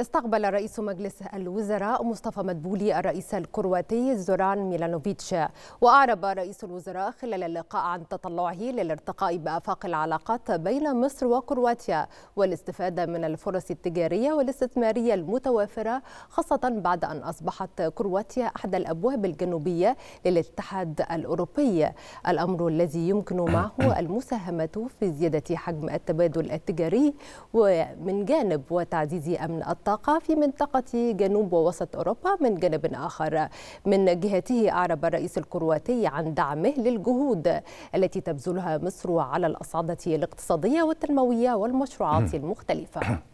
استقبل رئيس مجلس الوزراء مصطفى مدبولي الرئيس الكرواتي زوران ميلانوفيتش وأعرب رئيس الوزراء خلال اللقاء عن تطلعه للارتقاء بآفاق العلاقات بين مصر وكرواتيا والاستفادة من الفرص التجارية والاستثمارية المتوافرة خاصة بعد أن أصبحت كرواتيا أحد الأبواب الجنوبية للاتحاد الأوروبي الأمر الذي يمكن معه المساهمة في زيادة حجم التبادل التجاري ومن جانب وتعزيز أمن الطاقة في منطقة جنوب ووسط أوروبا من جانب آخر من جهته أعرب الرئيس الكرواتي عن دعمه للجهود التي تبذلها مصر على الأصعدة الاقتصادية والتنموية والمشروعات المختلفة